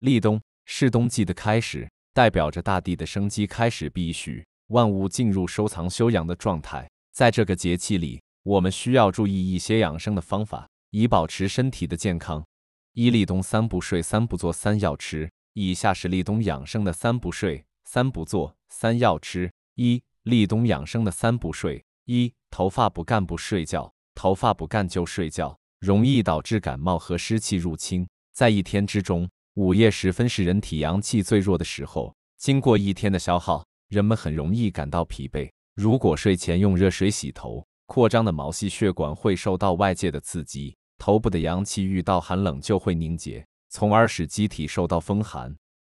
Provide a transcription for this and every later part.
立冬是冬季的开始，代表着大地的生机开始必须，万物进入收藏休养的状态。在这个节气里，我们需要注意一些养生的方法，以保持身体的健康。一立冬三不睡，三不做，三要吃。以下是立冬养生的三不睡、三不做、三要吃。一立冬养生的三不睡：一头发不干不睡觉，头发不干就睡觉，容易导致感冒和湿气入侵。在一天之中。午夜时分是人体阳气最弱的时候，经过一天的消耗，人们很容易感到疲惫。如果睡前用热水洗头，扩张的毛细血管会受到外界的刺激，头部的阳气遇到寒冷就会凝结，从而使机体受到风寒。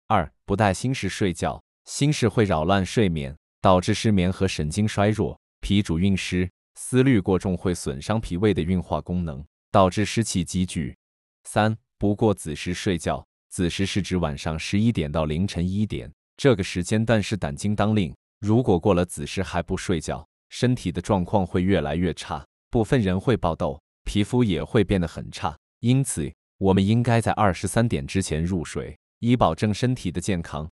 二、不带心事睡觉，心事会扰乱睡眠，导致失眠和神经衰弱。脾主运湿，思虑过重会损伤脾胃的运化功能，导致湿气积聚。三、不过子时睡觉。子时是指晚上十一点到凌晨一点这个时间，但是胆经当令。如果过了子时还不睡觉，身体的状况会越来越差，部分人会爆痘，皮肤也会变得很差。因此，我们应该在二十三点之前入睡，以保证身体的健康。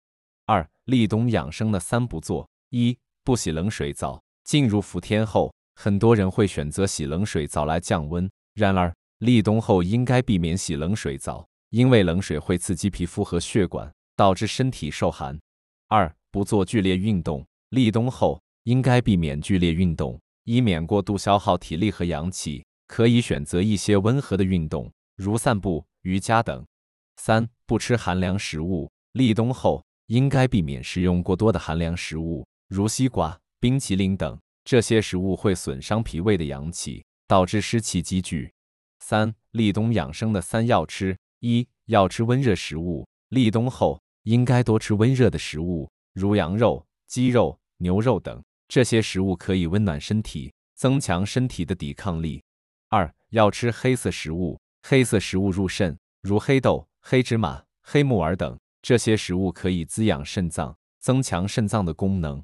二、立冬养生的三不做：一、不洗冷水澡。进入伏天后，很多人会选择洗冷水澡来降温，然而立冬后应该避免洗冷水澡。因为冷水会刺激皮肤和血管，导致身体受寒。二、不做剧烈运动。立冬后应该避免剧烈运动，以免过度消耗体力和阳气。可以选择一些温和的运动，如散步、瑜伽等。三、不吃寒凉食物。立冬后应该避免食用过多的寒凉食物，如西瓜、冰淇淋等。这些食物会损伤脾胃的阳气，导致湿气积聚。三、立冬养生的三要吃。一要吃温热食物，立冬后应该多吃温热的食物，如羊肉、鸡肉、牛肉等，这些食物可以温暖身体，增强身体的抵抗力。二要吃黑色食物，黑色食物入肾，如黑豆、黑芝麻、黑木耳等，这些食物可以滋养肾脏，增强肾脏的功能。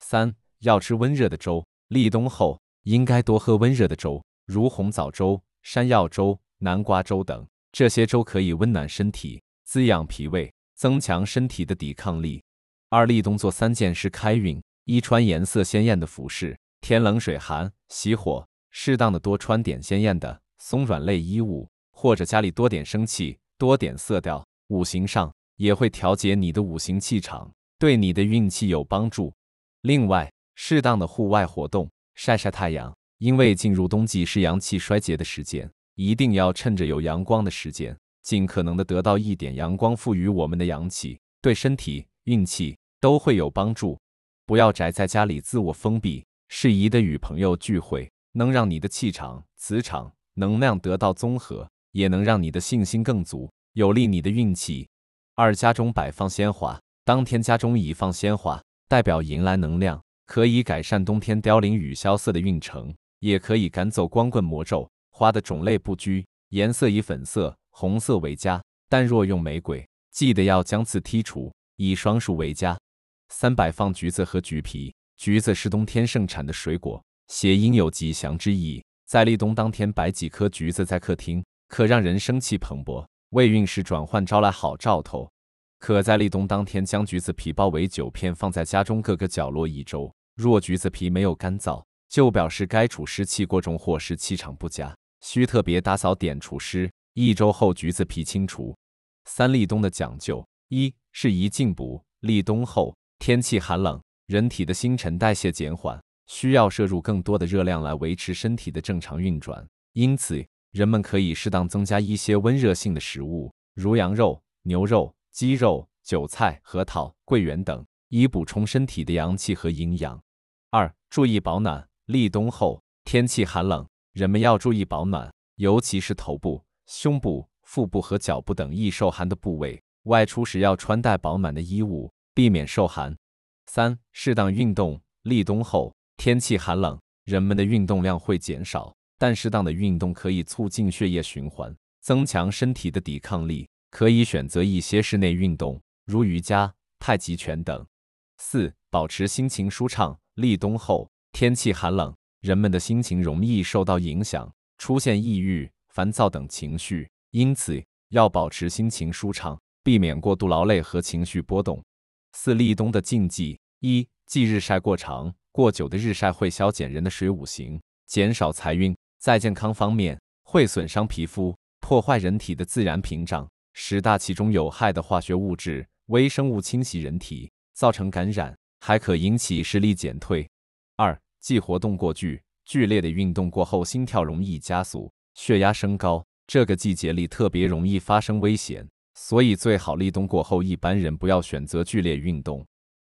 三要吃温热的粥，立冬后应该多喝温热的粥，如红枣粥、山药粥、南瓜粥等。这些粥可以温暖身体，滋养脾胃，增强身体的抵抗力。二立冬做三件事开运：一、穿颜色鲜艳的服饰；天冷水寒，喜火，适当的多穿点鲜艳的松软类衣物，或者家里多点生气，多点色调。五行上也会调节你的五行气场，对你的运气有帮助。另外，适当的户外活动，晒晒太阳，因为进入冬季是阳气衰竭的时间。一定要趁着有阳光的时间，尽可能的得到一点阳光赋予我们的阳气，对身体、运气都会有帮助。不要宅在家里自我封闭，适宜的与朋友聚会，能让你的气场、磁场、能量得到综合，也能让你的信心更足，有利你的运气。二、家中摆放鲜花。当天家中已放鲜花，代表迎来能量，可以改善冬天凋零与萧瑟的运程，也可以赶走光棍魔咒。花的种类不拘，颜色以粉色、红色为佳。但若用玫瑰，记得要将刺剔除，以双数为佳。三、摆放橘子和橘皮。橘子是冬天盛产的水果，谐音有吉祥之意。在立冬当天摆几颗橘子在客厅，可让人生气蓬勃，为运势转换招来好兆头。可在立冬当天将橘子皮包围九片，放在家中各个角落一周。若橘子皮没有干燥，就表示该处湿气过重或是气场不佳。需特别打扫点除湿，一周后橘子皮清除。三立冬的讲究：一是宜进补。立冬后天气寒冷，人体的新陈代谢减缓，需要摄入更多的热量来维持身体的正常运转，因此人们可以适当增加一些温热性的食物，如羊肉、牛肉、鸡肉、韭菜、核桃、桂圆等，以补充身体的阳气和营养。二，注意保暖。立冬后天气寒冷。人们要注意保暖，尤其是头部、胸部、腹部和脚部等易受寒的部位。外出时要穿戴保暖的衣物，避免受寒。三、适当运动。立冬后天气寒冷，人们的运动量会减少，但适当的运动可以促进血液循环，增强身体的抵抗力。可以选择一些室内运动，如瑜伽、太极拳等。四、保持心情舒畅。立冬后天气寒冷。人们的心情容易受到影响，出现抑郁、烦躁等情绪，因此要保持心情舒畅，避免过度劳累和情绪波动。四立冬的禁忌：一、忌日晒过长、过久的日晒会削减人的水五行，减少财运；在健康方面会损伤皮肤，破坏人体的自然屏障，十大其中有害的化学物质、微生物侵袭人体，造成感染，还可引起视力减退。二、忌活动过剧，剧烈的运动过后，心跳容易加速，血压升高。这个季节里特别容易发生危险，所以最好立冬过后，一般人不要选择剧烈运动。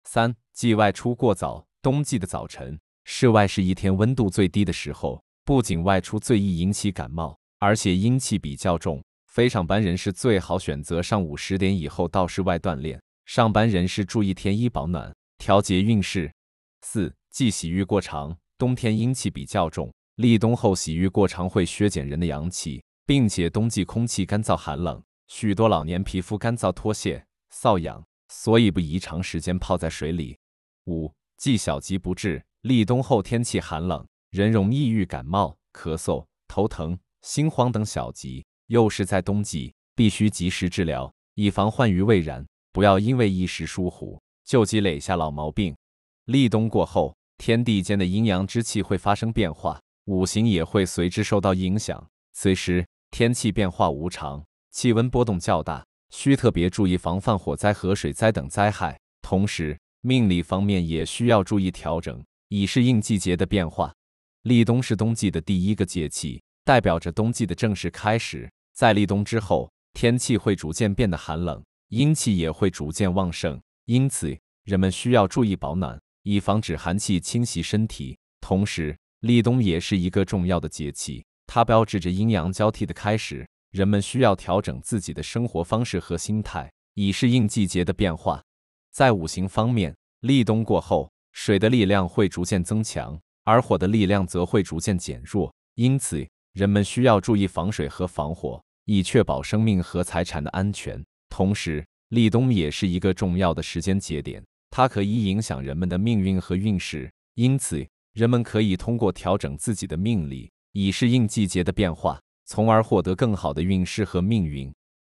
三忌外出过早，冬季的早晨，室外是一天温度最低的时候，不仅外出最易引起感冒，而且阴气比较重。非上班人士最好选择上午十点以后到室外锻炼。上班人士注意添衣保暖，调节运势。四。忌洗浴过长，冬天阴气比较重，立冬后洗浴过长会削减人的阳气，并且冬季空气干燥寒冷，许多老年皮肤干燥脱屑、瘙痒，所以不宜长时间泡在水里。五、忌小疾不治，立冬后天气寒冷，人容易遇感冒、咳嗽、头疼、心慌等小疾，又是在冬季，必须及时治疗，以防患于未然，不要因为一时疏忽就积累下老毛病。立冬过后。天地间的阴阳之气会发生变化，五行也会随之受到影响。此时天气变化无常，气温波动较大，需特别注意防范火灾和水灾等灾害。同时，命理方面也需要注意调整，以适应季节的变化。立冬是冬季的第一个节气，代表着冬季的正式开始。在立冬之后，天气会逐渐变得寒冷，阴气也会逐渐旺盛，因此人们需要注意保暖。以防止寒气侵袭身体，同时立冬也是一个重要的节气，它标志着阴阳交替的开始。人们需要调整自己的生活方式和心态，以适应季节的变化。在五行方面，立冬过后，水的力量会逐渐增强，而火的力量则会逐渐减弱。因此，人们需要注意防水和防火，以确保生命和财产的安全。同时，立冬也是一个重要的时间节点。它可以影响人们的命运和运势，因此人们可以通过调整自己的命理，以适应季节的变化，从而获得更好的运势和命运。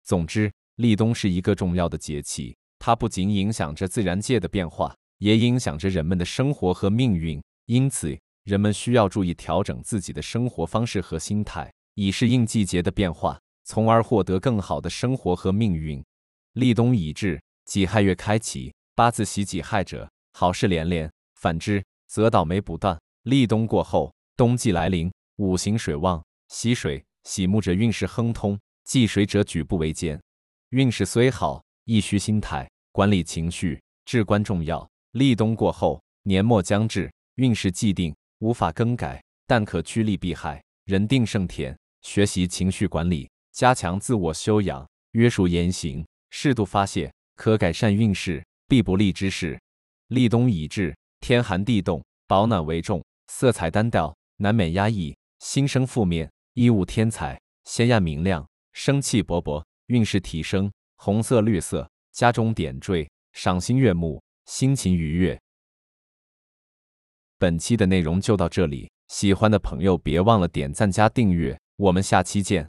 总之，立冬是一个重要的节气，它不仅影响着自然界的变化，也影响着人们的生活和命运。因此，人们需要注意调整自己的生活方式和心态，以适应季节的变化，从而获得更好的生活和命运。立冬已至，己亥月开启。八字喜己亥者，好事连连；反之，则倒霉不断。立冬过后，冬季来临，五行水旺，喜水喜木者运势亨通，忌水者举步维艰。运势虽好，亦需心态管理，情绪至关重要。立冬过后，年末将至，运势既定，无法更改，但可趋利避害，人定胜天。学习情绪管理，加强自我修养，约束言行，适度发泄，可改善运势。必不利之事。立冬已至，天寒地冻，保暖为重。色彩单调，难免压抑，心生负面。衣物添彩，鲜艳明亮，生气勃勃，运势提升。红色、绿色家中点缀，赏心悦目，心情愉悦。本期的内容就到这里，喜欢的朋友别忘了点赞加订阅，我们下期见。